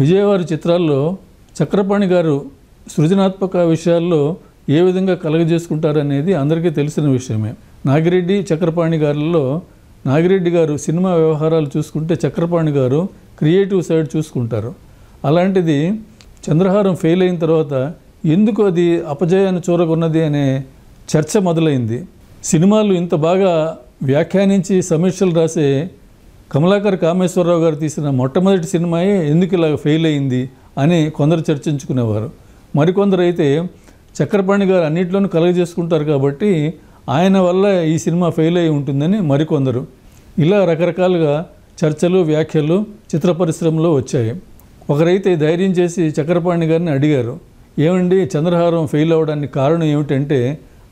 విజయవారి చిత్రాల్లో చక్రపాణి గారు సృజనాత్మక విషయాల్లో ఏ విధంగా కలగజేసుకుంటారనేది అందరికీ తెలిసిన విషయమే నాగిరెడ్డి చక్రపాణి గారిలో నాగిరెడ్డి గారు సినిమా వ్యవహారాలు చూసుకుంటే చక్రపాణి గారు క్రియేటివ్ సైడ్ చూసుకుంటారు అలాంటిది చంద్రహారం ఫెయిల్ అయిన తర్వాత ఎందుకు అది అపజయాన్ని చూరగొన్నది అనే చర్చ మొదలైంది సినిమాలు ఇంత బాగా వ్యాఖ్యానించి సమీక్షలు రాసే కమలాకర్ కామేశ్వరరావు గారు తీసిన మొట్టమొదటి సినిమాయే ఎందుకు ఇలా ఫెయిల్ అయింది అని కొందరు చర్చించుకునేవారు మరికొందరు అయితే చక్రపాణి గారు అన్నింటిలోనూ చేసుకుంటారు కాబట్టి ఆయన వల్ల ఈ సినిమా ఫెయిల్ అయి ఉంటుందని మరికొందరు ఇలా రకరకాలుగా చర్చలు వ్యాఖ్యలు చిత్ర పరిశ్రమలో వచ్చాయి ఒకరైతే ధైర్యం చేసి చక్రపాణి గారిని అడిగారు ఏమండి చంద్రహారం ఫెయిల్ అవడానికి కారణం ఏమిటంటే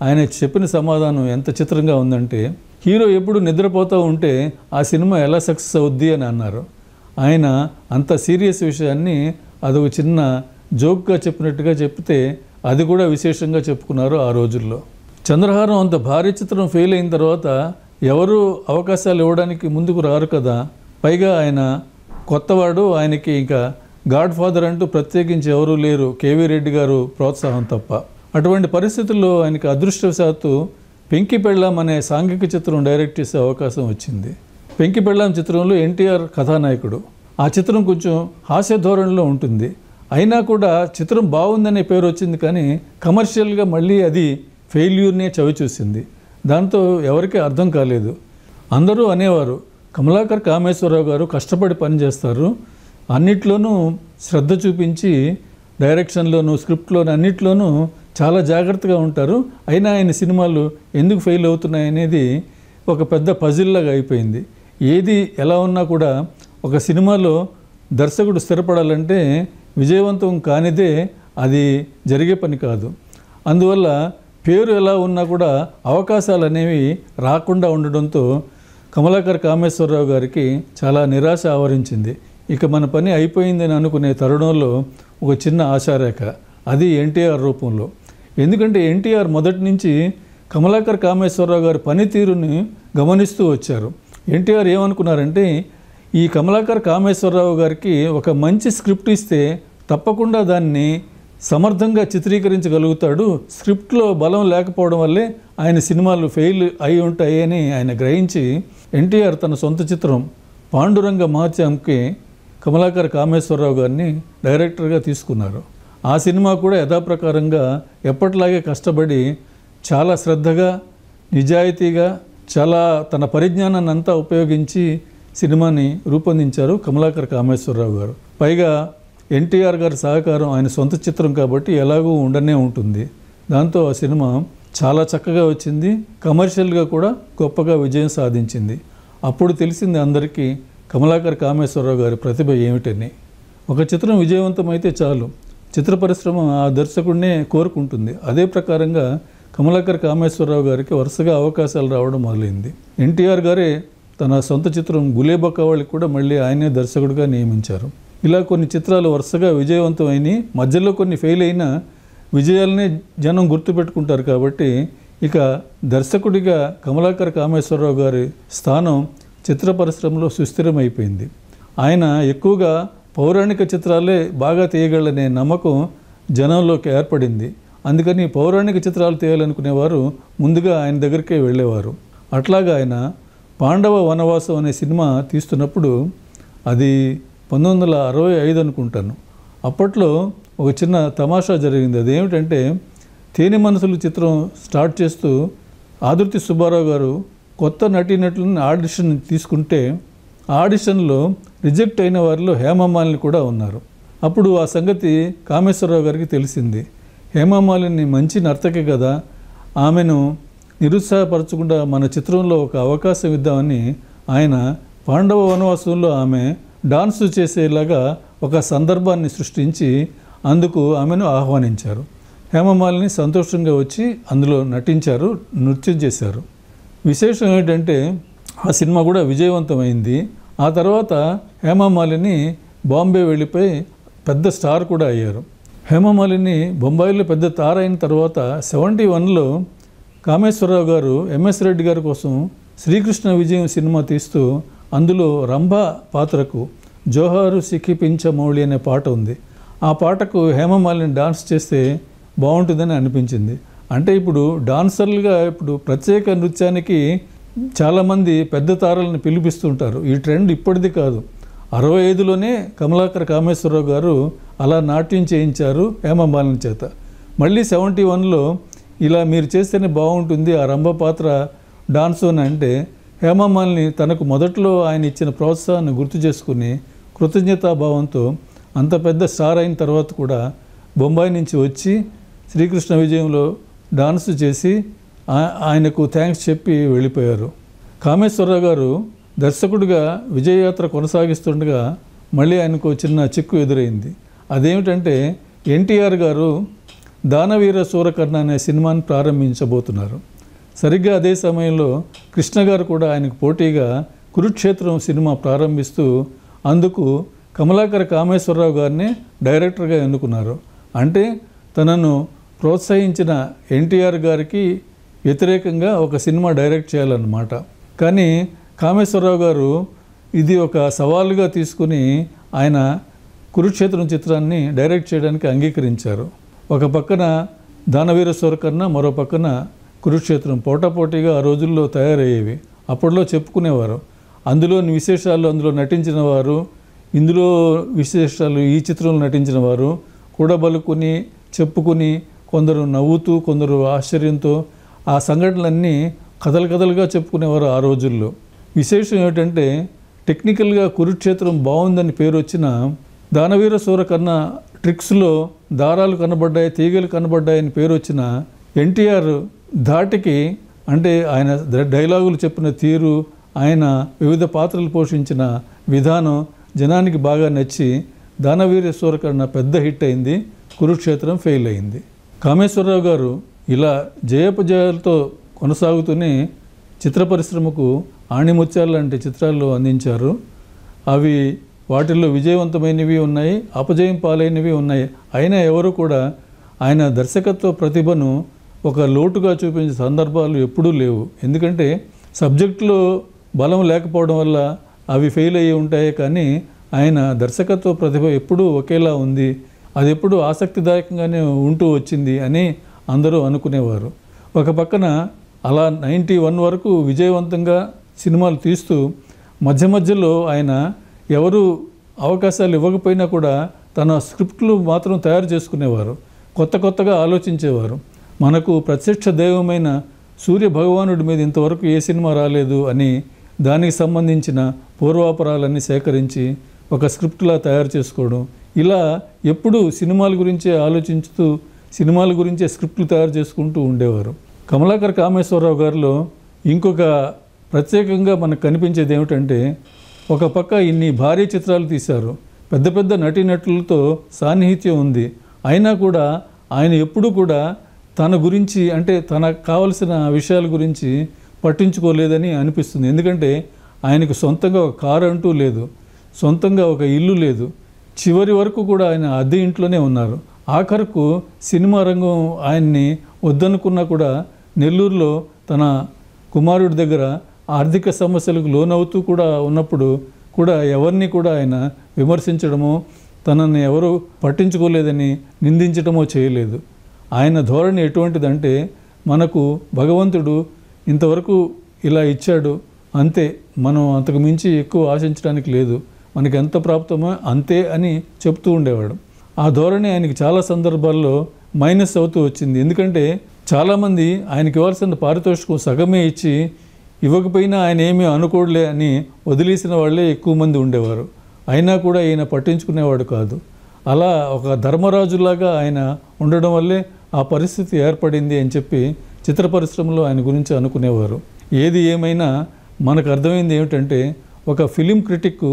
ఆయన చెప్పిన సమాధానం ఎంత చిత్రంగా ఉందంటే హీరో ఎప్పుడు నిద్రపోతూ ఉంటే ఆ సినిమా ఎలా సక్సెస్ అవుద్ది అని అన్నారు ఆయన అంత సీరియస్ విషయాన్ని అదొక చిన్న జోక్గా చెప్పినట్టుగా చెప్తే అది కూడా విశేషంగా చెప్పుకున్నారు ఆ రోజుల్లో చంద్రహారం అంత భారీ చిత్రం ఫెయిల్ అయిన తర్వాత ఎవరు అవకాశాలు ఇవ్వడానికి ముందుకు రారు కదా పైగా ఆయన కొత్తవాడు ఆయనకి ఇంకా గాడ్ ఫాదర్ అంటూ ప్రత్యేకించి ఎవరూ లేరు కేవీ రెడ్డి గారు ప్రోత్సాహం తప్ప అటువంటి పరిస్థితుల్లో ఆయనకి అదృష్టవశాత్తు పెంకి పెళ్ళం అనే సాంఘిక చిత్రం డైరెక్ట్ చేసే అవకాశం వచ్చింది పెంకి పెళ్ళం చిత్రంలో ఎన్టీఆర్ కథానాయకుడు ఆ చిత్రం కొంచెం హాస్య ధోరణిలో ఉంటుంది అయినా కూడా చిత్రం బాగుందనే పేరు వచ్చింది కానీ కమర్షియల్గా మళ్ళీ అది ఫెయిల్యూర్నే చవిచూసింది దాంతో ఎవరికీ అర్థం కాలేదు అందరూ అనేవారు కమలాకర్ కామేశ్వరరావు గారు కష్టపడి పనిచేస్తారు అన్నిట్లోనూ శ్రద్ధ చూపించి డైరెక్షన్లోనూ స్క్రిప్ట్లోనూ అన్నిట్లోనూ చాలా జాగ్రత్తగా ఉంటారు అయినా ఆయన సినిమాలు ఎందుకు ఫెయిల్ అవుతున్నాయి అనేది ఒక పెద్ద పజిల్లాగా అయిపోయింది ఏది ఎలా ఉన్నా కూడా ఒక సినిమాలో దర్శకుడు స్థిరపడాలంటే విజయవంతం కానిదే అది జరిగే పని కాదు అందువల్ల పేరు ఎలా ఉన్నా కూడా అవకాశాలు అనేవి రాకుండా ఉండడంతో కమలాకర్ కామేశ్వరరావు గారికి చాలా నిరాశ ఆవరించింది ఇక మన పని అయిపోయిందని అనుకునే తరుణంలో ఒక చిన్న ఆశారేఖ అది ఎన్టీఆర్ రూపంలో ఎందుకంటే ఎన్టీఆర్ మొదటి నుంచి కమలాకర్ కామేశ్వరరావు గారి పనితీరుని గమనిస్తూ వచ్చారు ఎన్టీఆర్ ఏమనుకున్నారంటే ఈ కమలాకర్ కామేశ్వరరావు గారికి ఒక మంచి స్క్రిప్ట్ ఇస్తే తప్పకుండా దాన్ని సమర్థంగా చిత్రీకరించగలుగుతాడు స్క్రిప్ట్లో బలం లేకపోవడం వల్లే ఆయన సినిమాలు ఫెయిల్ అయి ఉంటాయి అని ఆయన గ్రహించి ఎన్టీఆర్ తన సొంత చిత్రం పాండురంగ మహాత్యాంకి కమలాకర్ కామేశ్వరరావు గారిని డైరెక్టర్గా తీసుకున్నారు ఆ సినిమా కూడా యథాప్రకారంగా ఎప్పటిలాగే కష్టపడి చాలా శ్రద్ధగా నిజాయితీగా చాలా తన పరిజ్ఞానాన్ని అంతా ఉపయోగించి సినిమాని రూపొందించారు కమలాకర్ కామేశ్వరరావు గారు పైగా ఎన్టీఆర్ గారి సహకారం ఆయన సొంత చిత్రం కాబట్టి ఎలాగూ ఉండనే ఉంటుంది దాంతో ఆ సినిమా చాలా చక్కగా వచ్చింది కమర్షియల్గా కూడా గొప్పగా విజయం సాధించింది అప్పుడు తెలిసింది అందరికీ కమలాకర్ కామేశ్వరరావు గారి ప్రతిభ ఏమిటని ఒక చిత్రం విజయవంతమైతే చాలు చిత్ర పరిశ్రమ ఆ దర్శకుడినే కోరుకుంటుంది అదే ప్రకారంగా కమలాకర్ కామేశ్వరరావు గారికి వరుసగా అవకాశాలు రావడం మొదలైంది ఎన్టీఆర్ గారే తన సొంత చిత్రం వాళ్ళకి కూడా మళ్ళీ ఆయనే దర్శకుడిగా నియమించారు ఇలా కొన్ని చిత్రాలు వరుసగా విజయవంతమైన మధ్యలో కొన్ని ఫెయిల్ అయినా విజయాలనే జనం గుర్తుపెట్టుకుంటారు కాబట్టి ఇక దర్శకుడిగా కమలాకర్ కామేశ్వరరావు గారి స్థానం చిత్ర పరిశ్రమలో సుస్థిరమైపోయింది ఆయన ఎక్కువగా పౌరాణిక చిత్రాలే బాగా తీయగలనే నమ్మకం జనంలోకి ఏర్పడింది అందుకని పౌరాణిక చిత్రాలు తీయాలనుకునేవారు ముందుగా ఆయన దగ్గరికే వెళ్ళేవారు అట్లాగా ఆయన పాండవ వనవాసం అనే సినిమా తీస్తున్నప్పుడు అది పంతొమ్మిది వందల అరవై ఐదు అనుకుంటాను అప్పట్లో ఒక చిన్న తమాషా జరిగింది అదేమిటంటే తేనె మనసులు చిత్రం స్టార్ట్ చేస్తూ ఆదుర్తి సుబ్బారావు గారు కొత్త నటీనటులను ఆడిషన్ తీసుకుంటే ఆడిషన్లో రిజెక్ట్ అయిన వారిలో హేమమాలిని కూడా ఉన్నారు అప్పుడు ఆ సంగతి కామేశ్వరరావు గారికి తెలిసింది హేమమాలిని మంచి నర్తకి కదా ఆమెను నిరుత్సాహపరచకుండా మన చిత్రంలో ఒక అవకాశం ఇద్దామని ఆయన పాండవ వనవాసంలో ఆమె డాన్స్ చేసేలాగా ఒక సందర్భాన్ని సృష్టించి అందుకు ఆమెను ఆహ్వానించారు హేమమాలిని సంతోషంగా వచ్చి అందులో నటించారు నృత్యం చేశారు విశేషం ఏంటంటే ఆ సినిమా కూడా విజయవంతమైంది ఆ తర్వాత హేమమాలిని బాంబే వెళ్ళిపోయి పెద్ద స్టార్ కూడా అయ్యారు హేమమాలిని బొంబాయిలో పెద్ద తార అయిన తర్వాత సెవెంటీ వన్లో కామేశ్వరరావు గారు ఎంఎస్ రెడ్డి గారి కోసం శ్రీకృష్ణ విజయం సినిమా తీస్తూ అందులో రంభ పాత్రకు జోహారు సిక్కి మౌళి అనే పాట ఉంది ఆ పాటకు హేమమాలిని డాన్స్ చేస్తే బాగుంటుందని అనిపించింది అంటే ఇప్పుడు డాన్సర్లుగా ఇప్పుడు ప్రత్యేక నృత్యానికి చాలామంది పెద్ద తారలను పిలిపిస్తుంటారు ఈ ట్రెండ్ ఇప్పటిది కాదు అరవై ఐదులోనే కమలాకర కామేశ్వరరావు గారు అలా నాట్యం చేయించారు హేమమాలిని చేత మళ్ళీ సెవెంటీ వన్లో ఇలా మీరు చేస్తేనే బాగుంటుంది ఆ రంభ పాత్ర డాన్స్ అని అంటే హేమమాలిని తనకు మొదట్లో ఆయన ఇచ్చిన ప్రోత్సాహాన్ని గుర్తు చేసుకుని కృతజ్ఞతాభావంతో అంత పెద్ద స్టార్ అయిన తర్వాత కూడా బొంబాయి నుంచి వచ్చి శ్రీకృష్ణ విజయంలో డాన్స్ చేసి ఆయనకు థ్యాంక్స్ చెప్పి వెళ్ళిపోయారు కామేశ్వరరావు గారు దర్శకుడిగా విజయయాత్ర కొనసాగిస్తుండగా మళ్ళీ ఆయనకు చిన్న చిక్కు ఎదురైంది అదేమిటంటే ఎన్టీఆర్ గారు దానవీర సూరకర్ణ అనే సినిమాని ప్రారంభించబోతున్నారు సరిగ్గా అదే సమయంలో కృష్ణ గారు కూడా ఆయనకు పోటీగా కురుక్షేత్రం సినిమా ప్రారంభిస్తూ అందుకు కమలాకర కామేశ్వరరావు గారిని డైరెక్టర్గా ఎన్నుకున్నారు అంటే తనను ప్రోత్సహించిన ఎన్టీఆర్ గారికి వ్యతిరేకంగా ఒక సినిమా డైరెక్ట్ చేయాలన్నమాట కానీ కామేశ్వరరావు గారు ఇది ఒక సవాలుగా తీసుకుని ఆయన కురుక్షేత్రం చిత్రాన్ని డైరెక్ట్ చేయడానికి అంగీకరించారు ఒక పక్కన దానవీర కన్నా మరో పక్కన కురుక్షేత్రం పోటాపోటీగా ఆ రోజుల్లో తయారయ్యేవి అప్పట్లో చెప్పుకునేవారు అందులోని విశేషాలు అందులో నటించిన వారు ఇందులో విశేషాలు ఈ చిత్రంలో నటించిన వారు కూడబలుకుని చెప్పుకుని కొందరు నవ్వుతూ కొందరు ఆశ్చర్యంతో ఆ సంఘటనలన్నీ కథలు కథలుగా చెప్పుకునేవారు ఆ రోజుల్లో విశేషం ఏమిటంటే టెక్నికల్గా కురుక్షేత్రం బాగుందని పేరు వచ్చిన దానవీర సూర కన్నా ట్రిక్స్లో దారాలు కనబడ్డాయి తీగలు కనబడ్డాయని పేరు వచ్చిన ఎన్టీఆర్ ధాటికి అంటే ఆయన డైలాగులు చెప్పిన తీరు ఆయన వివిధ పాత్రలు పోషించిన విధానం జనానికి బాగా నచ్చి దానవీర కన్నా పెద్ద హిట్ అయింది కురుక్షేత్రం ఫెయిల్ అయింది కామేశ్వరరావు గారు ఇలా జయపజయాలతో కొనసాగుతూనే చిత్ర పరిశ్రమకు ఆణిముత్యాలు లాంటి చిత్రాలు అందించారు అవి వాటిల్లో విజయవంతమైనవి ఉన్నాయి అపజయం పాలైనవి ఉన్నాయి అయినా ఎవరు కూడా ఆయన దర్శకత్వ ప్రతిభను ఒక లోటుగా చూపించే సందర్భాలు ఎప్పుడూ లేవు ఎందుకంటే సబ్జెక్టులో బలం లేకపోవడం వల్ల అవి ఫెయిల్ అయ్యి ఉంటాయి కానీ ఆయన దర్శకత్వ ప్రతిభ ఎప్పుడూ ఒకేలా ఉంది అది ఎప్పుడూ ఆసక్తిదాయకంగానే ఉంటూ వచ్చింది అని అందరూ అనుకునేవారు ఒక పక్కన అలా నైంటీ వన్ వరకు విజయవంతంగా సినిమాలు తీస్తూ మధ్య మధ్యలో ఆయన ఎవరు అవకాశాలు ఇవ్వకపోయినా కూడా తన స్క్రిప్ట్లు మాత్రం తయారు చేసుకునేవారు కొత్త కొత్తగా ఆలోచించేవారు మనకు ప్రత్యక్ష దైవమైన సూర్య భగవానుడి మీద ఇంతవరకు ఏ సినిమా రాలేదు అని దానికి సంబంధించిన పూర్వాపరాలన్నీ సేకరించి ఒక స్క్రిప్ట్లా తయారు చేసుకోవడం ఇలా ఎప్పుడూ సినిమాల గురించే ఆలోచించుతూ సినిమాల గురించే స్క్రిప్ట్లు తయారు చేసుకుంటూ ఉండేవారు కమలాకర్ కామేశ్వరరావు గారిలో ఇంకొక ప్రత్యేకంగా మనకు కనిపించేది ఏమిటంటే ఒక పక్క ఇన్ని భారీ చిత్రాలు తీశారు పెద్ద పెద్ద నటీనటులతో సాన్నిహిత్యం ఉంది అయినా కూడా ఆయన ఎప్పుడూ కూడా తన గురించి అంటే తనకు కావలసిన విషయాల గురించి పట్టించుకోలేదని అనిపిస్తుంది ఎందుకంటే ఆయనకు సొంతంగా ఒక కారు అంటూ లేదు సొంతంగా ఒక ఇల్లు లేదు చివరి వరకు కూడా ఆయన అద్దె ఇంట్లోనే ఉన్నారు ఆఖరుకు సినిమా రంగం ఆయన్ని వద్దనుకున్నా కూడా నెల్లూరులో తన కుమారుడి దగ్గర ఆర్థిక సమస్యలకు లోనవుతూ కూడా ఉన్నప్పుడు కూడా ఎవరిని కూడా ఆయన విమర్శించడమో తనని ఎవరు పట్టించుకోలేదని నిందించడమో చేయలేదు ఆయన ధోరణి ఎటువంటిదంటే మనకు భగవంతుడు ఇంతవరకు ఇలా ఇచ్చాడు అంతే మనం అంతకు మించి ఎక్కువ ఆశించడానికి లేదు మనకి ఎంత ప్రాప్తమో అంతే అని చెప్తూ ఉండేవాడు ఆ ధోరణి ఆయనకి చాలా సందర్భాల్లో మైనస్ అవుతూ వచ్చింది ఎందుకంటే చాలామంది ఆయనకి ఇవ్వాల్సిన పారితోషికం సగమే ఇచ్చి ఇవ్వకపోయినా ఆయన ఏమీ అనుకోడలే అని వదిలేసిన వాళ్ళే ఎక్కువ మంది ఉండేవారు అయినా కూడా ఈయన పట్టించుకునేవాడు కాదు అలా ఒక ధర్మరాజులాగా ఆయన ఉండడం వల్లే ఆ పరిస్థితి ఏర్పడింది అని చెప్పి చిత్ర పరిశ్రమలో ఆయన గురించి అనుకునేవారు ఏది ఏమైనా మనకు అర్థమైంది ఏమిటంటే ఒక ఫిలిం క్రిటిక్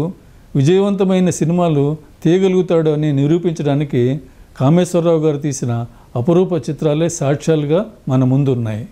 విజయవంతమైన సినిమాలు తీయగలుగుతాడు అని నిరూపించడానికి కామేశ్వరరావు గారు తీసిన అపురూప చిత్రాలే సాక్ష్యాలుగా మన ముందున్నాయి